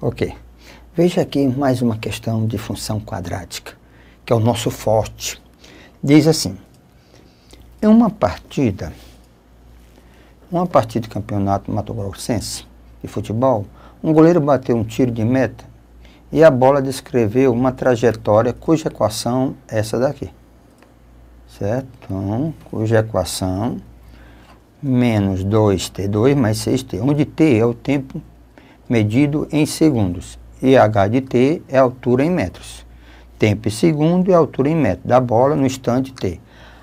Ok. Veja aqui mais uma questão de função quadrática, que é o nosso forte. Diz assim, é uma partida, uma partida do campeonato Mato Grossense de futebol, um goleiro bateu um tiro de meta e a bola descreveu uma trajetória cuja equação é essa daqui. Certo? Então, cuja equação menos 2t2 mais 6t, onde t é o tempo medido em segundos, e h de t é altura em metros. Tempo em segundo e é altura em metro da bola no instante t.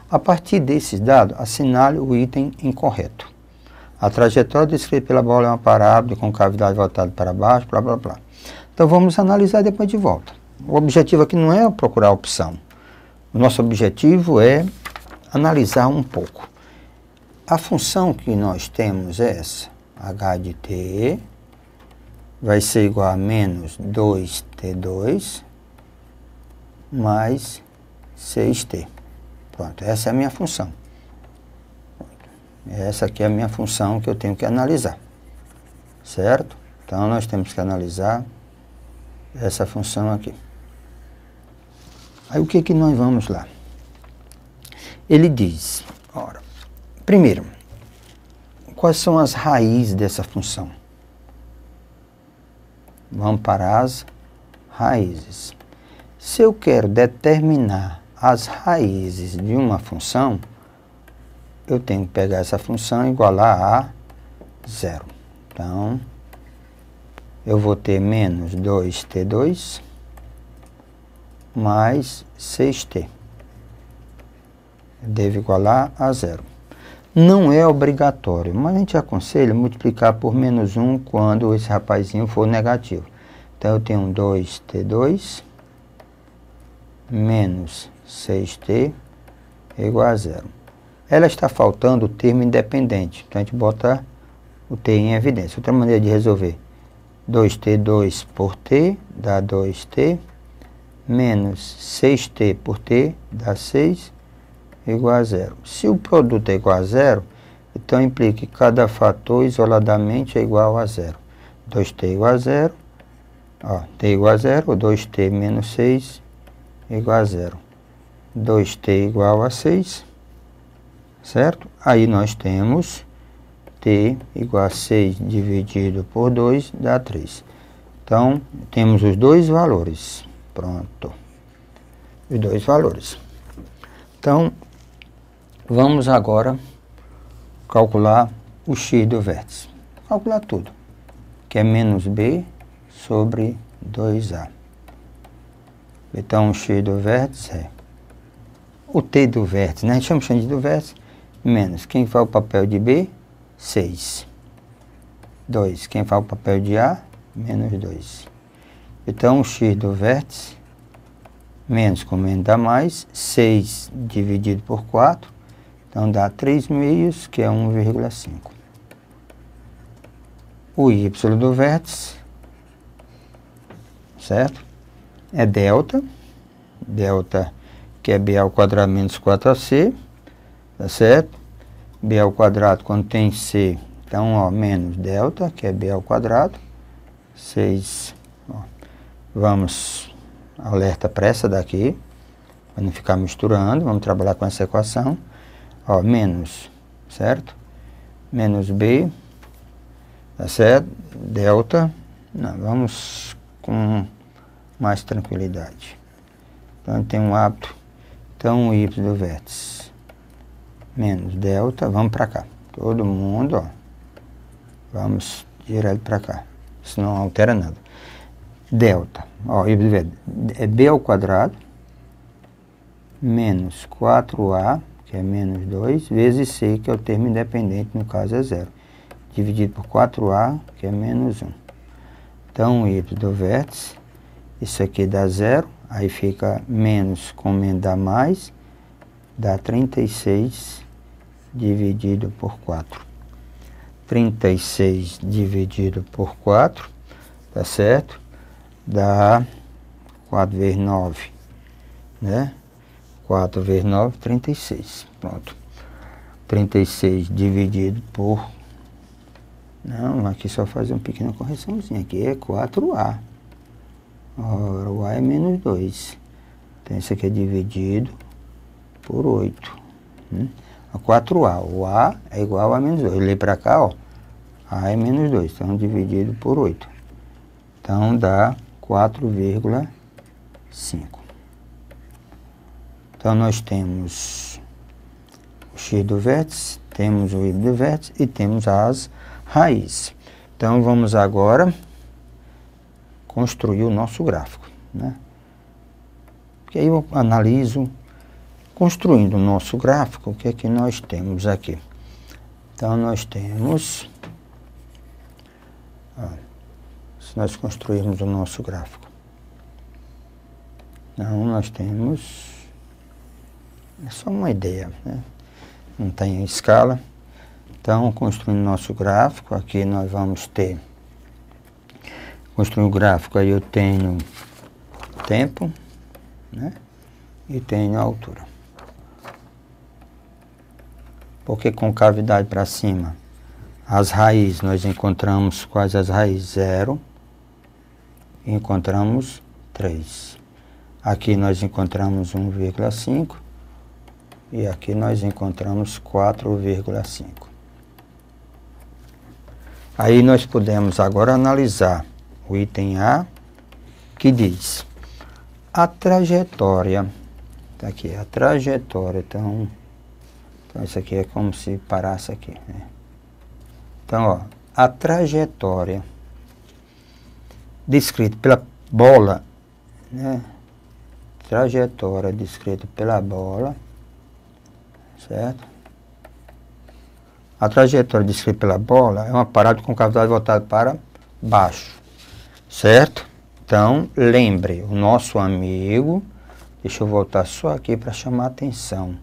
A partir desses dados, assinale o item incorreto. A trajetória descrita pela bola é uma parábola com cavidade voltada para baixo, blá, blá, blá. Então vamos analisar depois de volta. O objetivo aqui não é procurar a opção. O nosso objetivo é analisar um pouco. A função que nós temos é essa, h de t vai ser igual a menos 2t2 mais 6t. Pronto, essa é a minha função. Essa aqui é a minha função que eu tenho que analisar, certo? Então, nós temos que analisar essa função aqui. Aí, o que que nós vamos lá? Ele diz, ora, primeiro, quais são as raízes dessa função? Vamos para as raízes. Se eu quero determinar as raízes de uma função, eu tenho que pegar essa função e igualar a zero. Então, eu vou ter menos 2t2 mais 6t. Deve igualar a zero. Não é obrigatório, mas a gente aconselha multiplicar por menos 1 quando esse rapazinho for negativo. Então, eu tenho 2T2 menos 6T igual a zero. Ela está faltando o termo independente, então a gente bota o T em evidência. Outra maneira de resolver, 2T2 por T dá 2T, menos 6T por T dá 6, igual a zero. Se o produto é igual a zero, então implica que cada fator isoladamente é igual a zero. 2T igual a zero, Ó, t igual a zero, 2t menos 6 é igual a zero. 2t igual a 6, certo? Aí nós temos t igual a 6 dividido por 2 dá 3. Então, temos os dois valores. Pronto. Os dois valores. Então, vamos agora calcular o x do vértice. Calcular tudo. Que é menos b sobre 2A. Então, o x do vértice é o t do vértice, né? A gente chama o x do vértice menos quem faz o papel de B, 6. 2. Quem faz o papel de A, menos 2. Então, o x do vértice menos com menos dá mais, 6 dividido por 4, então dá 3 meios, que é 1,5. O y do vértice certo? É delta, delta que é B ao quadrado menos 4AC, tá certo? B ao quadrado quando tem C, então, ó, menos delta, que é B ao quadrado, 6, ó. vamos, alerta pressa daqui, para não ficar misturando, vamos trabalhar com essa equação, ó, menos, certo? Menos B, tá certo? Delta, não, vamos com mais tranquilidade. Então, tem um hábito, então o y do vértice menos delta, vamos para cá. Todo mundo, ó, vamos direto para cá. Isso não altera nada. Delta, ó, y do vértice, é b ao quadrado menos 4a, que é menos 2, vezes c, que é o termo independente, no caso é zero, dividido por 4a, que é menos 1. Então, y do vértice isso aqui dá zero, aí fica menos com menos dá mais, dá 36 dividido por 4. 36 dividido por 4, tá certo? Dá 4 vezes 9, né? 4 vezes 9, 36. Pronto. 36 dividido por... Não, aqui só fazer uma pequena correçãozinha. Aqui é 4A. Ora, o A é menos 2. Então, isso aqui é dividido por 8. Né? 4A, o A é igual a menos 2. Eu olhei para cá, ó. A é menos 2, então dividido por 8. Então, dá 4,5. Então, nós temos o x do vértice, temos o y do vértice e temos as raízes. Então, vamos agora construir o nosso gráfico. Né? Porque aí eu analiso, construindo o nosso gráfico, o que é que nós temos aqui. Então, nós temos, ó, ah, se nós construirmos o nosso gráfico, então nós temos, é só uma ideia, né? não tem escala. Então, construindo nosso gráfico, aqui nós vamos ter construir um gráfico, aí eu tenho tempo, né? E tenho altura. Porque concavidade para cima, as raízes, nós encontramos quais as raízes? Zero. Encontramos 3. Aqui nós encontramos 1,5 e aqui nós encontramos 4,5. Aí nós podemos agora analisar o item A, que diz a trajetória. Tá aqui, a trajetória. Então, então isso aqui é como se parasse aqui. Né? Então, ó, a trajetória descrita pela bola, né? Trajetória descrita pela bola, certo? A trajetória descrita pela bola é uma parada com cavidade voltada para baixo certo? Então, lembre, o nosso amigo, deixa eu voltar só aqui para chamar atenção.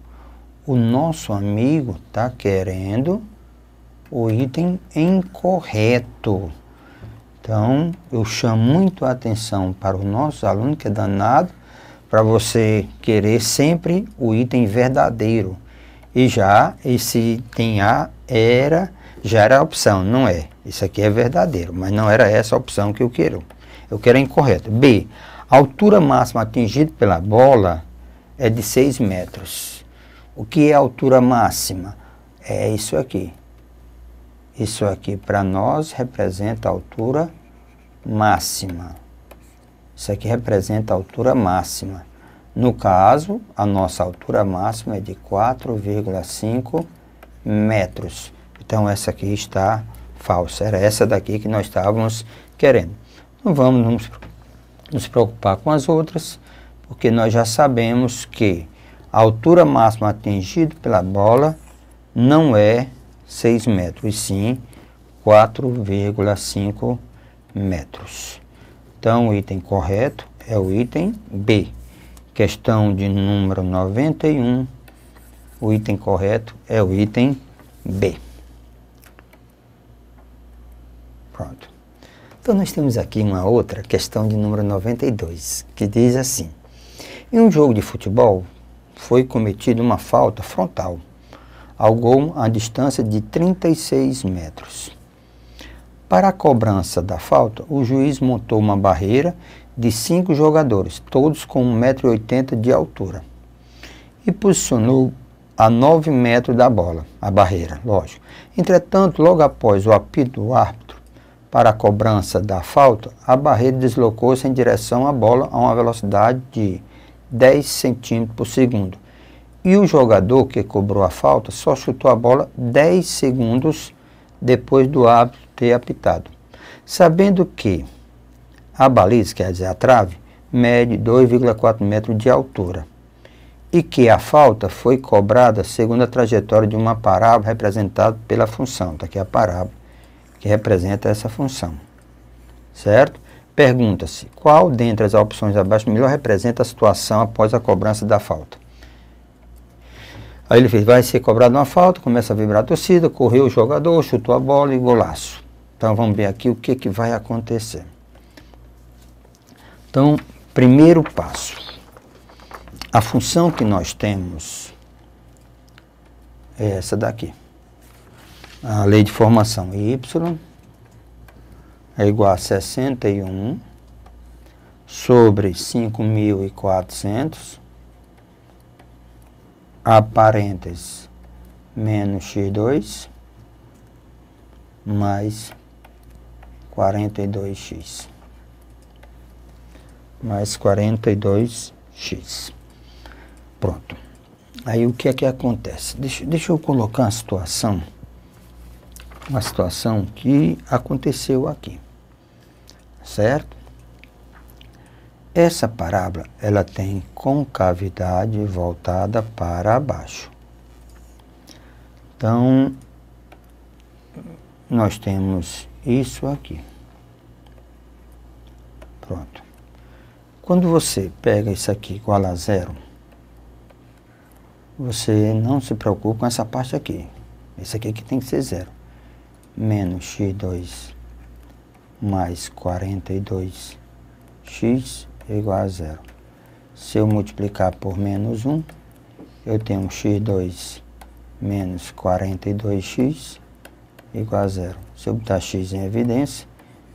O nosso amigo está querendo o item incorreto. Então, eu chamo muito a atenção para o nosso aluno que é danado, para você querer sempre o item verdadeiro. E já esse item A era já era a opção, não é. Isso aqui é verdadeiro, mas não era essa a opção que eu quero. Eu quero a é incorreta. B. A altura máxima atingida pela bola é de 6 metros. O que é a altura máxima? É isso aqui. Isso aqui para nós representa a altura máxima. Isso aqui representa a altura máxima. No caso, a nossa altura máxima é de 4,5 metros. Então essa aqui está falsa. Era essa daqui que nós estávamos querendo. Não vamos nos preocupar com as outras, porque nós já sabemos que a altura máxima atingida pela bola não é 6 metros, e sim 4,5 metros. Então, o item correto é o item B. Questão de número 91, o item correto é o item B. Pronto. Então nós temos aqui uma outra questão de número 92, que diz assim: Em um jogo de futebol foi cometida uma falta frontal ao gol a distância de 36 metros. Para a cobrança da falta, o juiz montou uma barreira de cinco jogadores, todos com 1,80m de altura, e posicionou a 9 metros da bola, a barreira, lógico. Entretanto, logo após o apito do árbitro, para a cobrança da falta, a barreira deslocou-se em direção à bola a uma velocidade de 10 centímetros por segundo. E o jogador que cobrou a falta só chutou a bola 10 segundos depois do árbitro ter apitado. Sabendo que a baliza, quer dizer, a trave, mede 2,4 metros de altura e que a falta foi cobrada segundo a trajetória de uma parábola representada pela função, está aqui a parábola que representa essa função. Certo? Pergunta-se, qual dentre as opções abaixo melhor representa a situação após a cobrança da falta? Aí ele fez, vai ser cobrado uma falta, começa a vibrar a torcida, correu o jogador, chutou a bola e golaço. Então vamos ver aqui o que, que vai acontecer. Então, primeiro passo. A função que nós temos é essa daqui a lei de formação Y é igual a 61 sobre 5.400 a parênteses menos x2 mais 42x mais 42x pronto aí o que é que acontece deixa, deixa eu colocar a situação uma situação que aconteceu aqui. Certo? Essa parábola, ela tem concavidade voltada para baixo. Então, nós temos isso aqui. Pronto. Quando você pega isso aqui igual a zero, você não se preocupa com essa parte aqui. Isso aqui é que tem que ser zero menos x2 mais 42x igual a zero. Se eu multiplicar por menos 1, eu tenho x2 menos 42x igual a zero. Se eu botar x em evidência,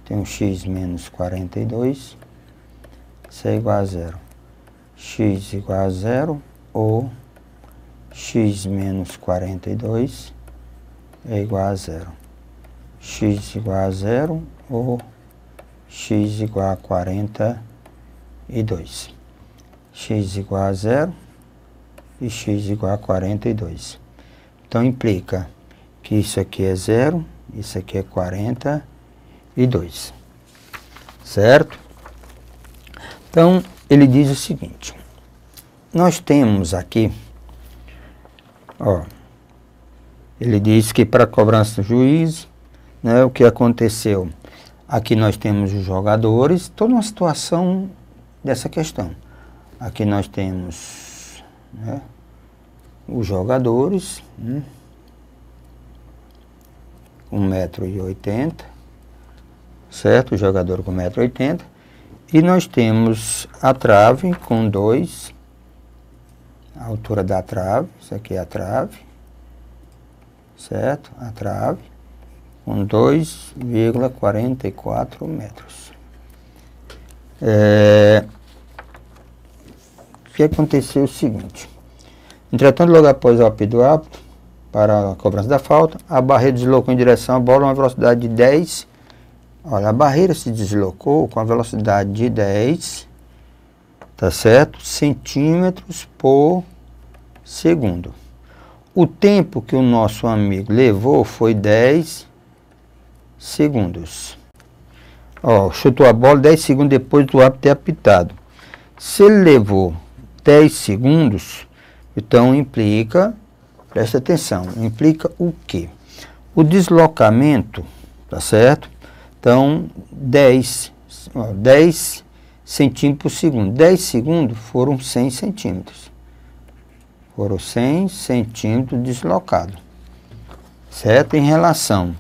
eu tenho x menos 42, isso é igual a zero. x igual a zero ou x menos 42 é igual a zero x igual a zero ou x igual a 42. x igual a zero e x igual a 42. Então, implica que isso aqui é zero, isso aqui é 42. Certo? Então, ele diz o seguinte. Nós temos aqui, ó, ele diz que para cobrança do juízo, né, o que aconteceu. Aqui nós temos os jogadores, toda uma situação dessa questão. Aqui nós temos né, os jogadores, 1,80m, né, certo? O jogador com 1,80m. E nós temos a trave com 2, a altura da trave, isso aqui é a trave, certo? A trave com 2,44 metros. É, que aconteceu é o seguinte. Entretanto, logo após o apito do para a cobrança da falta, a barreira deslocou em direção à bola a uma velocidade de 10. Olha, a barreira se deslocou com a velocidade de 10, tá certo? Centímetros por segundo. O tempo que o nosso amigo levou foi 10 segundos. Ó, chutou a bola 10 segundos depois do árbitro ter apitado. Se ele levou 10 segundos, então implica, presta atenção, implica o quê? O deslocamento, tá certo? Então, 10, ó, 10 centímetros por segundo. 10 segundos foram 100 centímetros. Foram 100 centímetros deslocados. certo? Em relação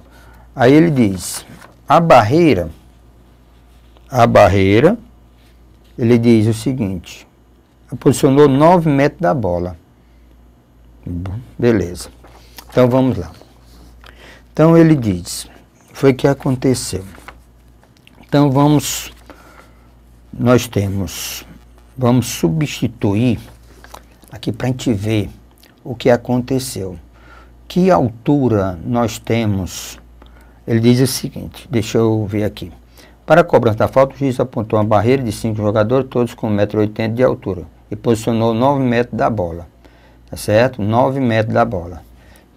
Aí ele diz, a barreira, a barreira, ele diz o seguinte, posicionou 9 metros da bola. Beleza. Então vamos lá. Então ele diz, foi que aconteceu. Então vamos, nós temos, vamos substituir aqui para a gente ver o que aconteceu. Que altura nós temos ele diz o seguinte, deixa eu ver aqui. Para a cobrança da falta, o juiz apontou uma barreira de cinco jogadores, todos com 1,80m de altura, e posicionou 9 metros da bola. Tá certo? 9 metros da bola.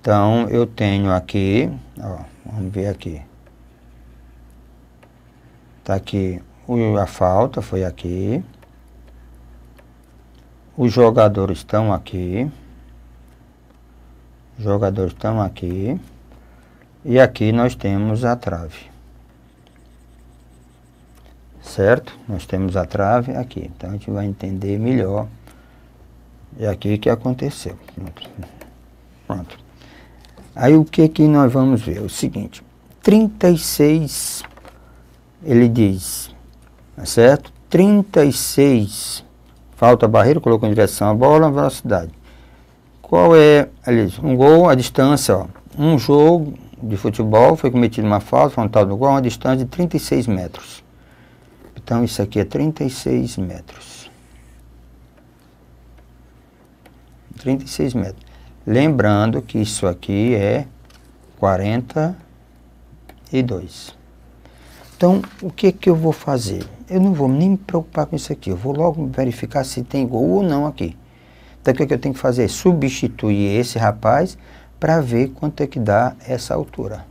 Então, eu tenho aqui, ó, vamos ver aqui. Tá aqui a falta, foi aqui. Os jogadores estão aqui. Os jogadores estão aqui. E aqui nós temos a trave. Certo? Nós temos a trave aqui. Então, a gente vai entender melhor. e é aqui que aconteceu. Pronto. Aí, o que que nós vamos ver? o seguinte. 36, ele diz, tá certo? 36, falta barreira, colocou em direção à bola, velocidade. Qual é, aliás, um gol, a distância, ó, um jogo, de futebol, foi cometida uma falta frontal do gol a uma distância de 36 metros. Então isso aqui é 36 metros. 36 metros. Lembrando que isso aqui é 42. Então, o que, que eu vou fazer? Eu não vou nem me preocupar com isso aqui. Eu vou logo verificar se tem gol ou não aqui. Então, o que, que eu tenho que fazer? Substituir esse rapaz para ver quanto é que dá essa altura.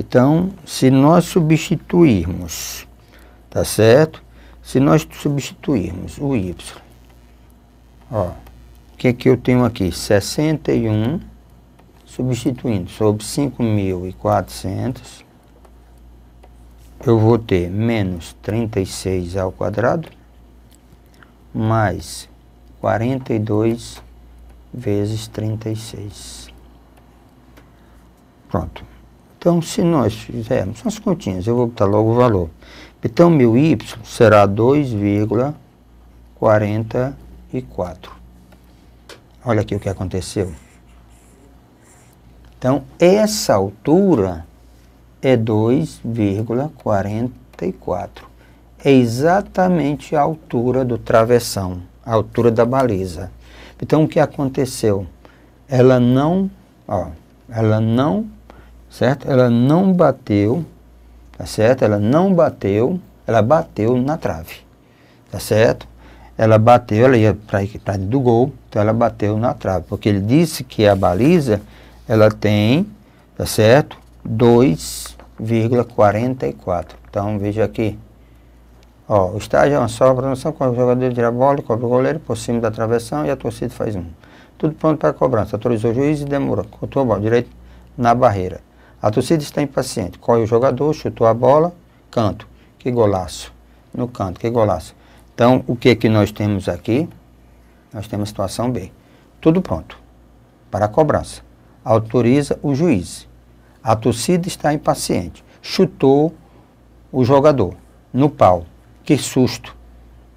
Então, se nós substituirmos, tá certo? Se nós substituirmos o y, ó, o que é que eu tenho aqui? 61, substituindo sobre 5.400, eu vou ter menos 36 ao quadrado, mais 42 vezes 36. Pronto. Então, se nós fizermos as continhas, eu vou botar logo o valor. Então, meu y será 2,44. Olha aqui o que aconteceu. Então, essa altura é 2,44. É exatamente a altura do travessão, a altura da baliza. Então, o que aconteceu? Ela não, ó, ela não certo? Ela não bateu, tá certo? Ela não bateu, ela bateu na trave, tá certo? Ela bateu, ela ia para dentro do gol, então ela bateu na trave, porque ele disse que a baliza, ela tem, tá certo? 2,44. Então veja aqui. Ó, o estágio é uma só promoção quando o jogador tira a bola, cobre o goleiro por cima da travessão e a torcida faz um. Tudo pronto para cobrança. Autorizou o juiz e demorou. Contou a bola direito na barreira. A torcida está impaciente. Corre o jogador, chutou a bola, canto. Que golaço. No canto, que golaço. Então, o que, que nós temos aqui? Nós temos a situação B. Tudo pronto para a cobrança. Autoriza o juiz. A torcida está impaciente. Chutou o jogador no pau. Que susto!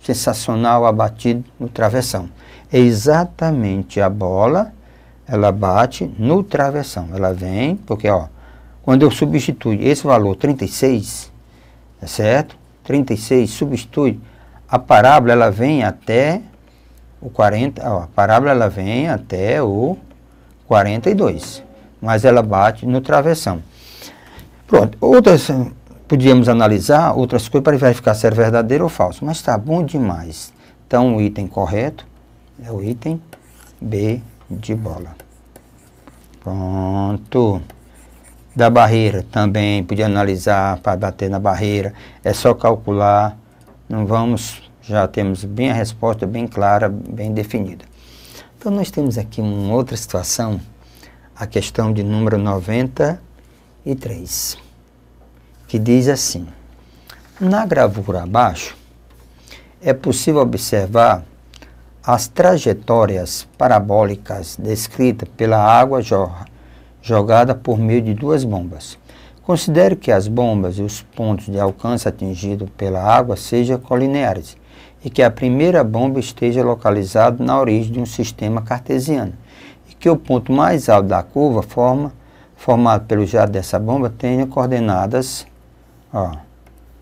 Sensacional abatido no travessão. É exatamente a bola, ela bate no travessão. Ela vem, porque ó, quando eu substituo esse valor 36, é tá certo? 36 substitui a parábola ela vem até o 40, ó, a parábola ela vem até o 42, mas ela bate no travessão. Pronto, outras podíamos analisar outras coisas para verificar se era verdadeiro ou falso, mas está bom demais. Então o item correto é o item B de bola. Pronto da barreira também, podia analisar para bater na barreira, é só calcular, não vamos, já temos bem a resposta bem clara, bem definida. Então nós temos aqui uma outra situação, a questão de número 93, que diz assim, na gravura abaixo, é possível observar as trajetórias parabólicas descritas pela água jorra jogada por meio de duas bombas. Considere que as bombas e os pontos de alcance atingidos pela água sejam colineares e que a primeira bomba esteja localizada na origem de um sistema cartesiano e que o ponto mais alto da curva forma, formado pelo jato dessa bomba tenha coordenadas ó,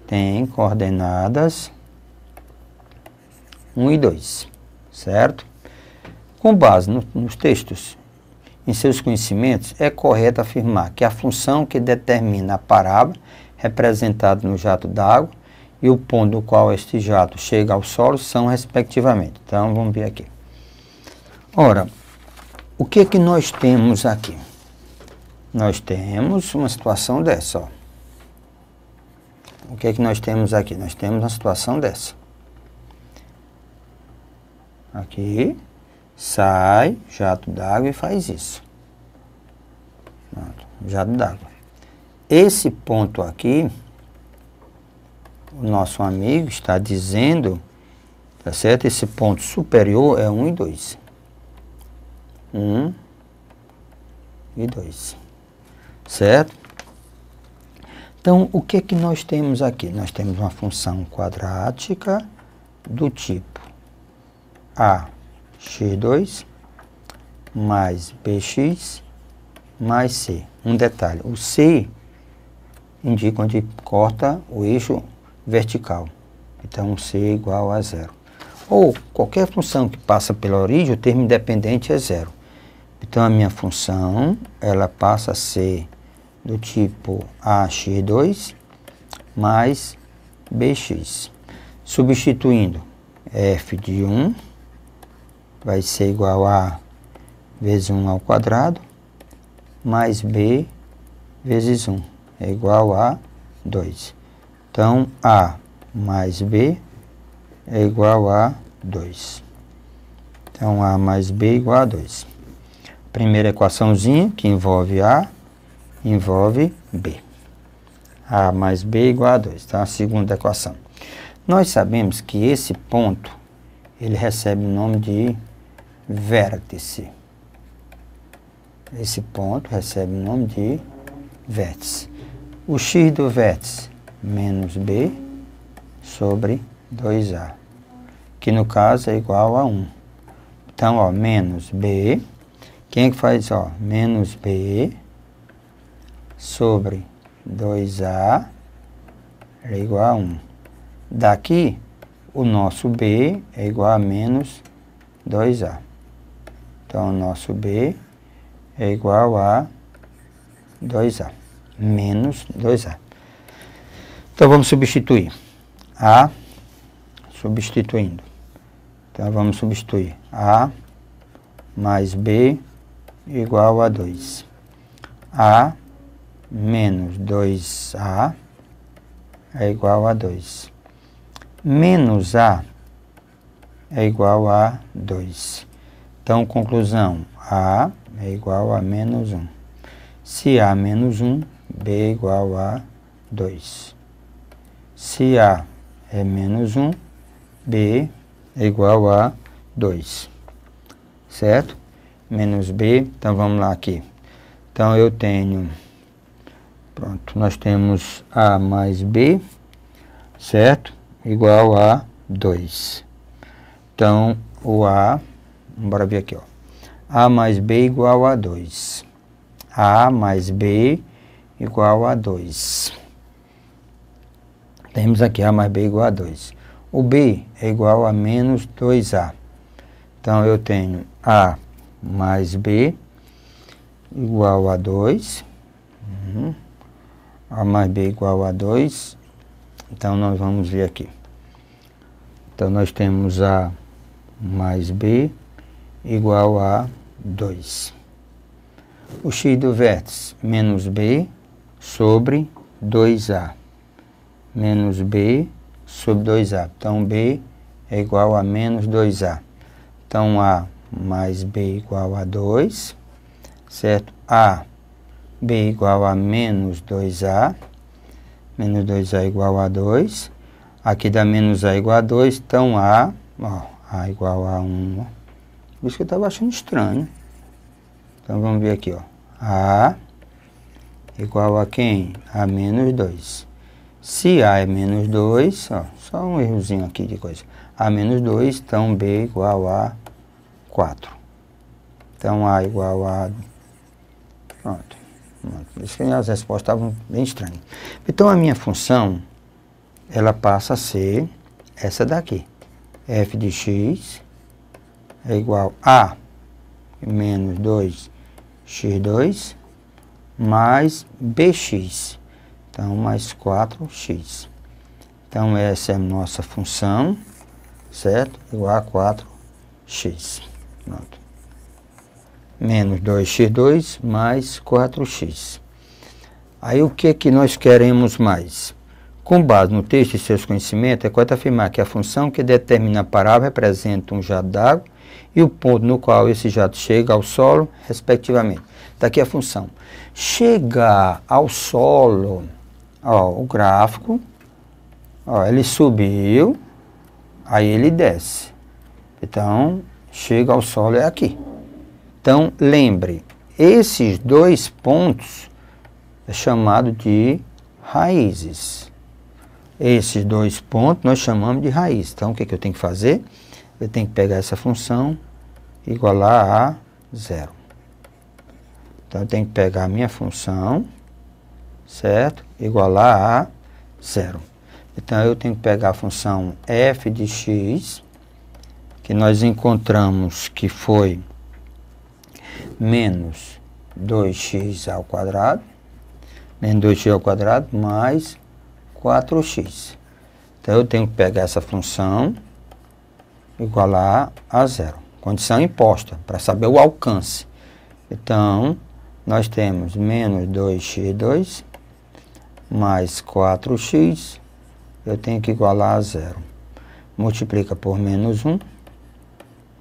tem coordenadas 1 e 2, certo? Com base no, nos textos em seus conhecimentos, é correto afirmar que a função que determina a parábola, representada no jato d'água, e o ponto do qual este jato chega ao solo são respectivamente. Então, vamos ver aqui. Ora, o que é que nós temos aqui? Nós temos uma situação dessa, ó. O que é que nós temos aqui? Nós temos uma situação dessa. Aqui, Sai, jato d'água e faz isso. Pronto, jato d'água. Esse ponto aqui, o nosso amigo está dizendo, tá certo? Esse ponto superior é 1 e 2. 1 e 2. Certo? Então, o que é que nós temos aqui? Nós temos uma função quadrática do tipo A x2 mais bx mais c. Um detalhe, o c indica onde corta o eixo vertical. Então, c é igual a zero. Ou qualquer função que passa pela origem, o termo independente é zero. Então, a minha função, ela passa a ser do tipo ax2 mais bx. Substituindo f de 1 vai ser igual a vezes 1 ao quadrado, mais b vezes 1, é igual a 2. Então, a mais b é igual a 2. Então, a mais b é igual a 2. Primeira equaçãozinha, que envolve a, envolve b. a mais b é igual a 2, então, tá? A segunda equação. Nós sabemos que esse ponto, ele recebe o nome de vértice. Esse ponto recebe o nome de vértice. O x do vértice, menos b sobre 2a, que no caso é igual a 1. Então, ó, menos b, quem é que faz, ó, menos b sobre 2a é igual a 1. Daqui, o nosso b é igual a menos 2a. Então, o nosso B é igual a 2A, menos 2A. Então, vamos substituir. A, substituindo. Então, vamos substituir A mais B igual a 2. A menos 2A é igual a 2. Menos A é igual a 2. Então, conclusão, A é igual a menos 1. É Se A é menos 1, B é igual a 2. Se A é menos 1, B é igual a 2. Certo? Menos B, então vamos lá aqui. Então, eu tenho, pronto, nós temos A mais B, certo? Igual a 2. Então, o A bora ver aqui, ó. A mais B igual a 2. A mais B igual a 2. Temos aqui A mais B igual a 2. O B é igual a menos 2A. Então, eu tenho A mais B igual a 2. Uhum. A mais B igual a 2. Então, nós vamos ver aqui. Então, nós temos A mais B igual a 2. O x do vértice, menos b sobre 2a. Menos b sobre 2a. Então, b é igual a menos 2a. Então, a mais b igual a 2, certo? a, b igual a menos 2a. Menos 2a igual a 2. Aqui dá menos a igual a 2, então a, ó, a igual a 1, por isso que eu estava achando estranho. Então vamos ver aqui, ó. A igual a quem? A menos 2. Se A é menos 2, ó, só um errozinho aqui de coisa. A menos 2, então B é igual a 4. Então A é igual a... Pronto. Por isso que as respostas estavam bem estranhas. Então a minha função, ela passa a ser essa daqui. F de x é igual a menos 2x2 mais bx. Então, mais 4x. Então, essa é a nossa função, certo? Igual a 4x. Pronto. Menos 2x2 mais 4x. Aí, o que que nós queremos mais? Com base no texto e seus conhecimentos, é correto afirmar que a função que determina a parábola representa um jato d'água e o ponto no qual esse jato chega ao solo, respectivamente. Daqui tá a função. chega ao solo, ó, o gráfico, ó, ele subiu, aí ele desce. Então, chega ao solo é aqui. Então, lembre, esses dois pontos é chamado de raízes. Esses dois pontos nós chamamos de raiz. Então, o que, é que eu tenho que fazer? Eu tenho que pegar essa função igualar a zero. Então, eu tenho que pegar a minha função, certo? Igualar a zero. Então, eu tenho que pegar a função f de x, que nós encontramos que foi menos 2x ao quadrado, menos 2x ao quadrado, mais 4x. Então, eu tenho que pegar essa função, igualar a zero condição imposta, para saber o alcance. Então, nós temos menos 2x2 mais 4x, eu tenho que igualar a zero. Multiplica por menos 1,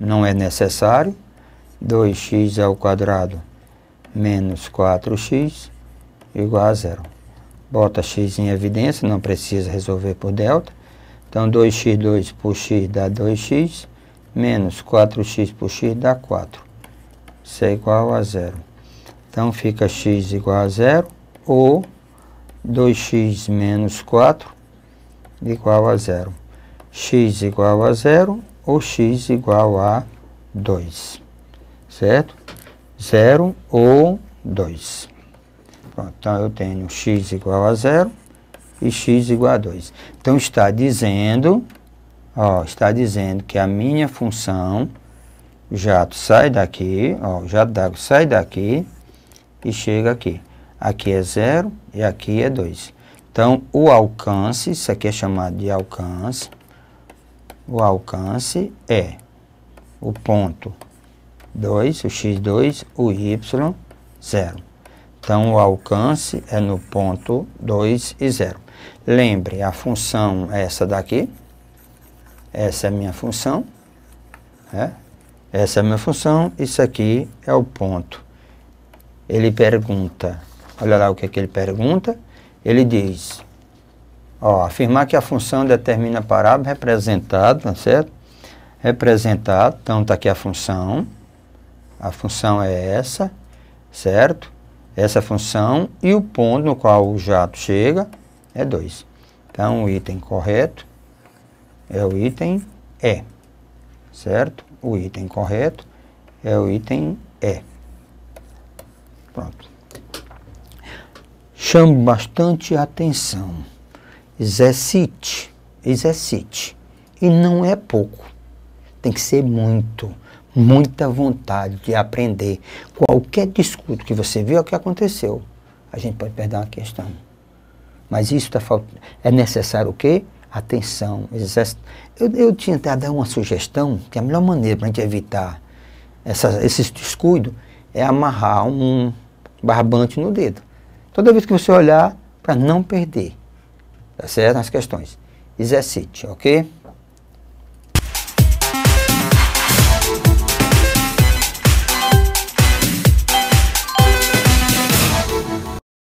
não é necessário. 2x ao quadrado menos 4x igual a zero. Bota x em evidência, não precisa resolver por delta. Então, 2x2 por x dá 2x menos 4x por x dá 4. Isso é igual a zero. Então, fica x igual a zero ou 2x menos 4 igual a zero. x igual a zero ou x igual a 2. Certo? 0 ou 2. Pronto, então, eu tenho x igual a zero e x igual a 2. Então, está dizendo Ó, está dizendo que a minha função, jato sai daqui, ó, jato d'água sai daqui e chega aqui. Aqui é zero e aqui é 2. Então, o alcance, isso aqui é chamado de alcance, o alcance é o ponto 2, o x2, o y, 0. Então, o alcance é no ponto 2 e 0. Lembre, a função é essa daqui, essa é a minha função. Né? Essa é a minha função. Isso aqui é o ponto. Ele pergunta. Olha lá o que, é que ele pergunta. Ele diz, ó, afirmar que a função determina a parábola representada, tá certo? Representado. Então, está aqui a função. A função é essa, certo? Essa função e o ponto no qual o jato chega é 2. Então, o item correto é o item E, certo? O item correto é o item E. Pronto. Chame bastante atenção, exercite, exercite, e não é pouco, tem que ser muito muita vontade de aprender. Qualquer discurso que você viu, é o que aconteceu. A gente pode perder uma questão. Mas isso tá falt... é necessário o quê? atenção, exerce. Eu, eu tinha até dar uma sugestão que é a melhor maneira para a gente evitar essa, esse descuido é amarrar um barbante no dedo. Toda vez que você olhar, para não perder, tá certo? As questões. Exercite, ok?